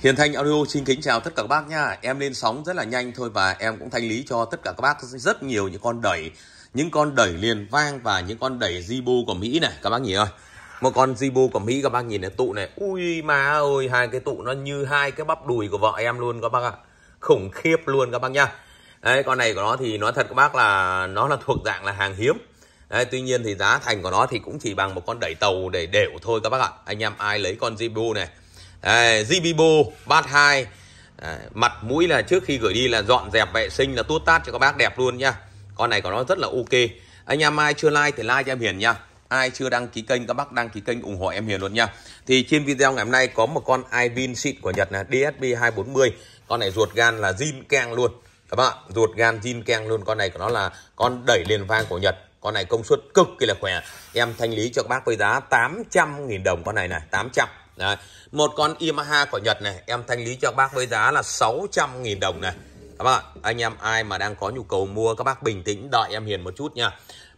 Hiền Thanh Audio xin kính chào tất cả các bác nha. Em lên sóng rất là nhanh thôi và em cũng thanh lý cho tất cả các bác rất nhiều những con đẩy, những con đẩy liền vang và những con đẩy Zibo của Mỹ này các bác nhìn ơi. Một con Zibo của Mỹ các bác nhìn này tụ này. Ui má ơi, hai cái tụ nó như hai cái bắp đùi của vợ em luôn các bác ạ. Khủng khiếp luôn các bác nha. Đấy, con này của nó thì nói thật các bác là nó là thuộc dạng là hàng hiếm. Đấy, tuy nhiên thì giá thành của nó thì cũng chỉ bằng một con đẩy tàu để đều thôi các bác ạ. Anh em ai lấy con Zibo này Đấy, Zibibo bát 2 mặt mũi là trước khi gửi đi là dọn dẹp vệ sinh là tuốt tát cho các bác đẹp luôn nha con này của nó rất là ok anh em ai chưa like thì like cho em hiền nha ai chưa đăng ký kênh các bác đăng ký kênh ủng hộ em hiền luôn nha thì trên video ngày hôm nay có một con ivin xịn của nhật là dsb 240 con này ruột gan là zin keng luôn các bạn ruột gan zin keng luôn con này của nó là con đẩy liền vang của nhật con này công suất cực kỳ là khỏe em thanh lý cho các bác với giá 800.000 đồng con này này 800 Đấy. Một con Yamaha của Nhật này em thanh lý cho bác với giá là 600.000 đồng này. Các bạn anh em ai mà đang có nhu cầu mua các bác bình tĩnh đợi em hiền một chút nha.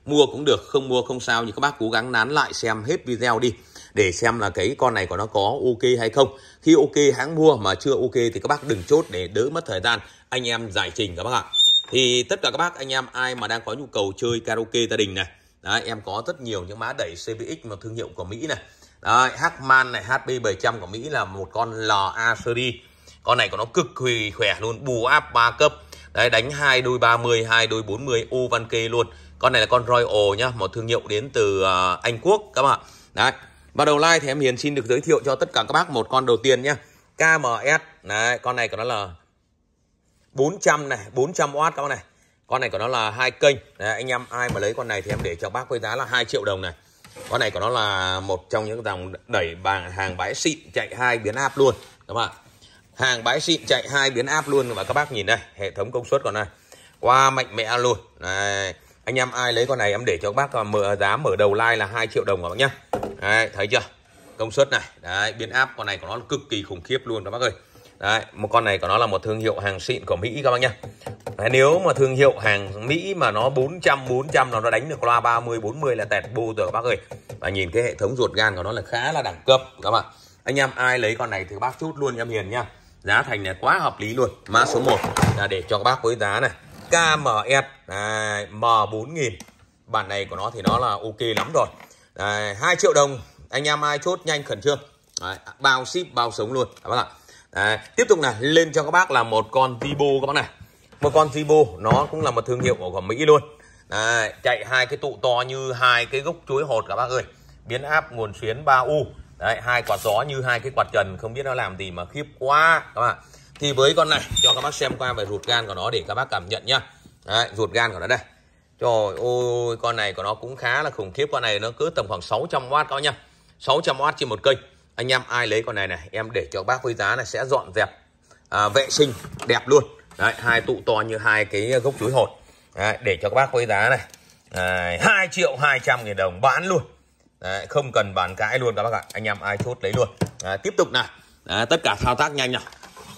Mua cũng được, không mua không sao nhưng các bác cố gắng nán lại xem hết video đi để xem là cái con này của nó có ok hay không. Khi ok hãng mua mà chưa ok thì các bác đừng chốt để đỡ mất thời gian. Anh em giải trình các bác ạ. Thì tất cả các bác anh em ai mà đang có nhu cầu chơi karaoke gia đình này, đấy, em có rất nhiều những má đẩy CBX mà thương hiệu của Mỹ này Đấy, Hackman này HP 700 của Mỹ là một con lò series. Con này của nó cực kỳ khỏe luôn, bù áp 3 cấp. Đấy, đánh hai đôi 30, hai đôi 40 ô văn kê luôn. Con này là con Royal nhá, một thương hiệu đến từ uh, Anh Quốc các bạn. Đấy. bắt đầu like thì em Hiền xin được giới thiệu cho tất cả các bác một con đầu tiên nhá. KMS. Đấy, con này của nó là 400 này, 400W các bạn này. Con này của nó là hai kênh. Đấy, anh em ai mà lấy con này thì em để cho bác với giá là 2 triệu đồng này con này của nó là một trong những dòng đẩy bằng hàng bãi xịn chạy hai biến áp luôn các bạn hàng bãi xịn chạy hai biến áp luôn và các bác nhìn đây hệ thống công suất của này qua wow, mạnh mẽ luôn này anh em ai lấy con này em để cho các bác à, mở giá mở đầu like là 2 triệu đồng các bác nhá thấy chưa công suất này đấy biến áp con này của nó cực kỳ khủng khiếp luôn các bác ơi Đấy, một con này của nó là một thương hiệu hàng xịn của Mỹ các bác nhá. Đấy, nếu mà thương hiệu hàng Mỹ mà nó 400 400 là nó đánh được loa 30 40 là tẹt bu rồi bác ơi. Và nhìn cái hệ thống ruột gan của nó là khá là đẳng cấp các bạn. Anh em ai lấy con này thì bác chốt luôn em Hiền nha Giá thành này quá hợp lý luôn. Mã số 1 là để cho các bác với giá này. KMS Đấy, M4000. Bản này của nó thì nó là ok lắm rồi. Đấy, 2 triệu đồng anh em ai chốt nhanh khẩn trương. Đấy, bao ship bao sống luôn các bác ạ. Đấy. tiếp tục này lên cho các bác là một con Vibo các bác này một con Vibo nó cũng là một thương hiệu của, của Mỹ luôn Đấy. chạy hai cái tụ to như hai cái gốc chuối hột các bác ơi biến áp nguồn xuyến 3U Đấy, hai quạt gió như hai cái quạt trần không biết nó làm gì mà khiếp quá các bạn thì với con này cho các bác xem qua về ruột gan của nó để các bác cảm nhận nhá Đấy, ruột gan của nó đây trời ơi con này của nó cũng khá là khủng khiếp con này nó cứ tầm khoảng 600W các bác nhá 600W trên một cây anh em ai lấy con này này em để cho bác với giá này sẽ dọn dẹp à, vệ sinh đẹp luôn Đấy, hai tụ to như hai cái gốc chuối hột Đấy, để cho các bác với giá này à, 2 triệu 200 nghìn đồng bán luôn Đấy, không cần bàn cãi luôn các bác ạ anh em ai chốt lấy luôn à, tiếp tục nào à, tất cả thao tác nhanh nào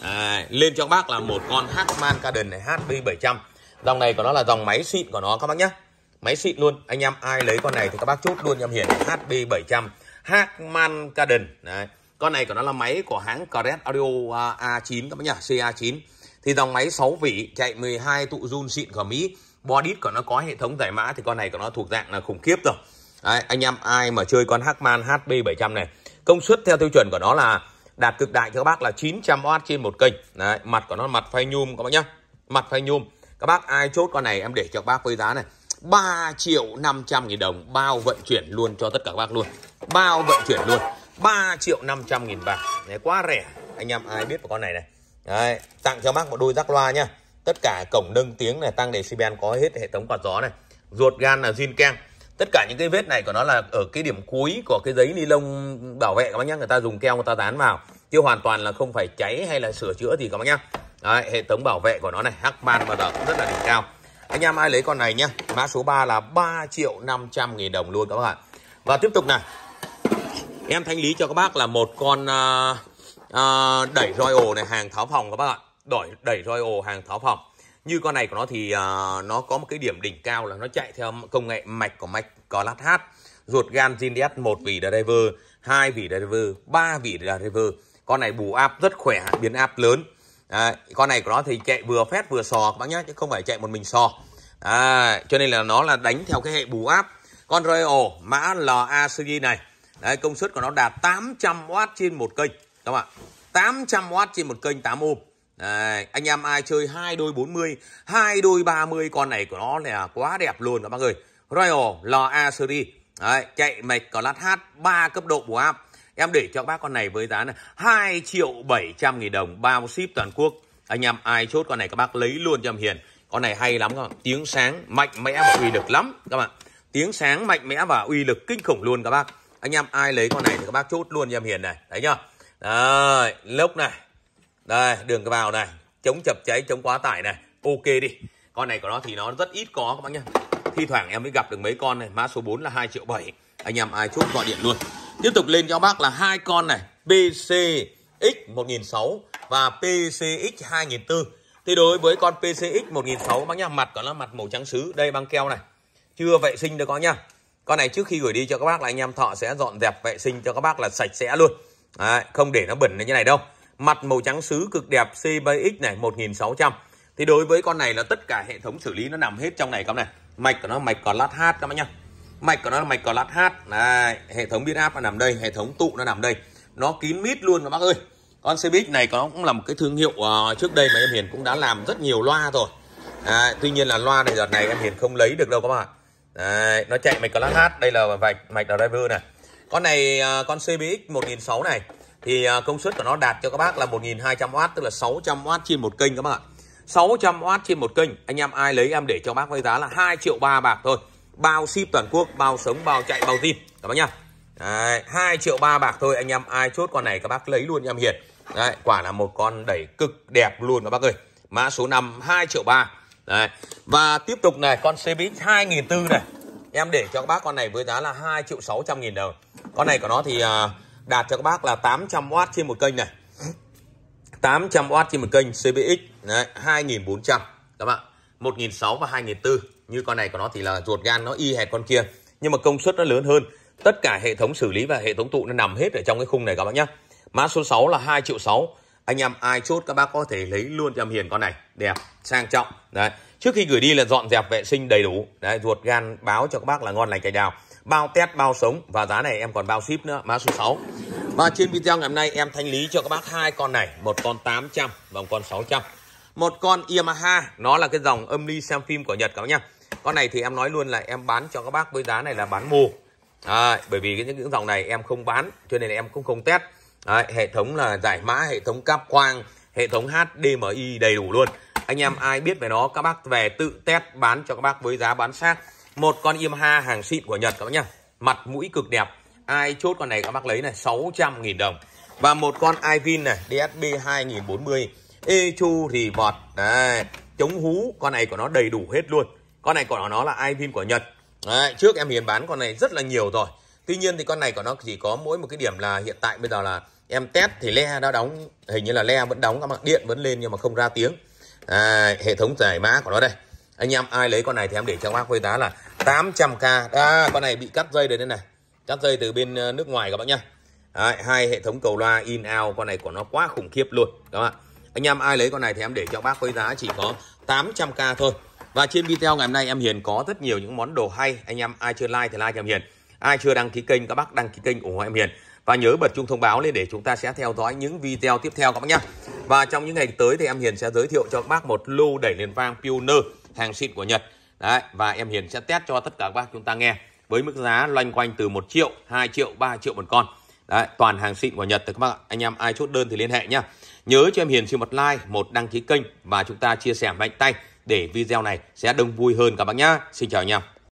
à, lên cho các bác là một con Hackman Garden này HB 700 dòng này của nó là dòng máy xịn của nó các bác nhé máy xịn luôn anh em ai lấy con này thì các bác chốt luôn em hiển HB 700 Harman Kardon đấy con này của nó là máy của hãng Carret Audio A9 các bác nhá CA9 thì dòng máy 6 vỉ chạy 12 tụ run xịn của Mỹ body của nó có hệ thống giải mã thì con này của nó thuộc dạng là khủng khiếp rồi đấy, anh em ai mà chơi con Harman HP700 này công suất theo tiêu chuẩn của nó là đạt cực đại cho các bác là 900W trên một kênh đấy, mặt của nó mặt phay nhôm các bác nhá mặt phay nhôm các bác ai chốt con này em để cho các bác với giá này 3 triệu 500 nghìn đồng bao vận chuyển luôn cho tất cả các bác luôn bao vận chuyển luôn 3 triệu 500 nghìn bạc đấy, quá rẻ anh em ai biết về con này này đấy, tặng cho bác một đôi rắc loa nha tất cả cổng nâng tiếng này tăng decibel có hết hệ thống quạt gió này ruột gan là zin keng tất cả những cái vết này của nó là ở cái điểm cuối của cái giấy ni lông bảo vệ các bác nhá người ta dùng keo người ta dán vào chứ hoàn toàn là không phải cháy hay là sửa chữa gì các bác nhá Đấy, hệ thống bảo vệ của nó này hắc ban bao giờ cũng rất là đỉnh cao anh em ai lấy con này nhá mã số 3 là 3 triệu 500 nghìn đồng luôn các bạn và tiếp tục này em thanh lý cho các bác là một con à, à, đẩy roi ổ này hàng tháo phòng các bác ạ đẩy đẩy roi ổ hàng tháo phòng như con này của nó thì à, nó có một cái điểm đỉnh cao là nó chạy theo công nghệ mạch của mạch có lát hát ruột gan GDS một vỉ driver hai vỉ driver ba vỉ driver con này bù áp rất khỏe biến áp lớn à, con này của nó thì chạy vừa phét vừa sò các bác nhé chứ không phải chạy một mình sò à, cho nên là nó là đánh theo cái hệ bù áp con roi ổ mã LA series này Đấy, công suất của nó đạt 800W trên một kênh các bạn 800W trên một kênh 8 ohm Đấy, anh em ai chơi hai đôi 40 hai đôi 30 con này của nó là quá đẹp luôn các bác ơi Royal LA series Đấy, chạy mạch có lát hát 3 cấp độ bù áp em để cho các bác con này với giá là 2 triệu 700 nghìn đồng bao ship toàn quốc anh em ai chốt con này các bác lấy luôn cho em hiền con này hay lắm các bạn tiếng sáng mạnh mẽ và uy lực lắm các bạn tiếng sáng mạnh mẽ và uy lực kinh khủng luôn các bác anh em ai lấy con này thì các bác chốt luôn em hiền này đấy nhá đấy lốc này đây đường vào này chống chập cháy chống quá tải này ok đi con này của nó thì nó rất ít có các bác nhá thi thoảng em mới gặp được mấy con này mã số 4 là 2 triệu 7 anh em ai chốt gọi điện luôn tiếp tục lên cho bác là hai con này PCX 1006 và PCX 2004 thì đối với con PCX 1006 bác nhá mặt của nó mặt màu trắng sứ đây băng keo này chưa vệ sinh được có nhá con này trước khi gửi đi cho các bác là anh em thọ sẽ dọn dẹp vệ sinh cho các bác là sạch sẽ luôn Đấy, không để nó bẩn như thế này đâu mặt màu trắng sứ cực đẹp CBX này 1600 thì đối với con này là tất cả hệ thống xử lý nó nằm hết trong này các này mạch của nó mạch còn lát hát các bác nhá mạch của nó là mạch còn lát hát Đấy, hệ thống biến áp nó nằm đây hệ thống tụ nó nằm đây nó kín mít luôn các bác ơi con CBX này nó cũng là một cái thương hiệu ờ, trước đây mà em Hiền cũng đã làm rất nhiều loa rồi à, tuy nhiên là loa này đợt này em Hiền không lấy được đâu các bạn ạ Đấy, nó chạy mạch class hát đây là vạch mạch driver này. Con này à, con CBX 1006 này thì à, công suất của nó đạt cho các bác là 1200W tức là 600W trên một kênh các bạn ạ. 600W trên một kênh. Anh em ai lấy em để cho bác với giá là 2 triệu 3 bạc thôi. Bao ship toàn quốc, bao sống, bao chạy, bao zin các bác nhá. Đấy, 2 triệu 3 bạc thôi anh em ai chốt con này các bác lấy luôn em hiền. Đấy, quả là một con đẩy cực đẹp luôn các bác ơi. Mã số 5 2 triệu 3. Đấy. Và tiếp tục này con CBX 2004 này Em để cho các bác con này với giá là 2 triệu 600 nghìn đồng Con này của nó thì à, đạt cho các bác là 800W trên một kênh này 800W trên một kênh CBX Đấy, 2400 các bạn 1.600 và 2.400 Như con này của nó thì là ruột gan nó y hệt con kia Nhưng mà công suất nó lớn hơn Tất cả hệ thống xử lý và hệ thống tụ nó nằm hết ở trong cái khung này các bạn nhé Mã số 6 là 2 triệu 6 anh em ai chốt các bác có thể lấy luôn cho em hiền con này đẹp sang trọng đấy trước khi gửi đi là dọn dẹp vệ sinh đầy đủ đấy ruột gan báo cho các bác là ngon lành cành đào bao test bao sống và giá này em còn bao ship nữa mã số 6 và trên video ngày hôm nay em thanh lý cho các bác hai con này một con 800 và một con 600 một con Yamaha nó là cái dòng âm ly xem phim của Nhật các bác nhá con này thì em nói luôn là em bán cho các bác với giá này là bán mù à, bởi vì cái những dòng này em không bán cho nên là em cũng không test Đấy, hệ thống là giải mã hệ thống cáp quang hệ thống HDMI đầy đủ luôn anh em ai biết về nó các bác về tự test bán cho các bác với giá bán sát một con Yamaha hàng xịn của Nhật các bác nhá mặt mũi cực đẹp ai chốt con này các bác lấy này 600.000 đồng và một con Ivin này DSB 2040 Echo Remote đấy chống hú con này của nó đầy đủ hết luôn con này của nó là Ivin của Nhật đấy, trước em hiền bán con này rất là nhiều rồi tuy nhiên thì con này của nó chỉ có mỗi một cái điểm là hiện tại bây giờ là em test thì le đã đóng hình như là le vẫn đóng các bạn điện vẫn lên nhưng mà không ra tiếng à, hệ thống giải mã của nó đây anh em ai lấy con này thì em để cho bác với giá là 800k à, con này bị cắt dây rồi đây này cắt dây từ bên ờ, nước ngoài các bạn nhá Đấy, à, hai hệ thống cầu loa in out con này của nó quá khủng khiếp luôn các bạn anh em ai lấy con này thì em để cho bác với giá chỉ có 800k thôi và trên video ngày hôm nay em Hiền có rất nhiều những món đồ hay anh em ai chưa like thì like cho em Hiền ai chưa đăng ký kênh các bác đăng ký kênh ủng hộ em Hiền và nhớ bật chuông thông báo lên để chúng ta sẽ theo dõi những video tiếp theo các bác nhé và trong những ngày tới thì em Hiền sẽ giới thiệu cho các bác một lô đẩy liền vang Pioneer hàng xịn của Nhật đấy và em Hiền sẽ test cho tất cả các bác chúng ta nghe với mức giá loanh quanh từ 1 triệu 2 triệu 3 triệu một con đấy toàn hàng xịn của Nhật thì các bác anh em ai chốt đơn thì liên hệ nhá nhớ cho em Hiền xin một like một đăng ký kênh và chúng ta chia sẻ mạnh tay để video này sẽ đông vui hơn các bác nhá xin chào nhau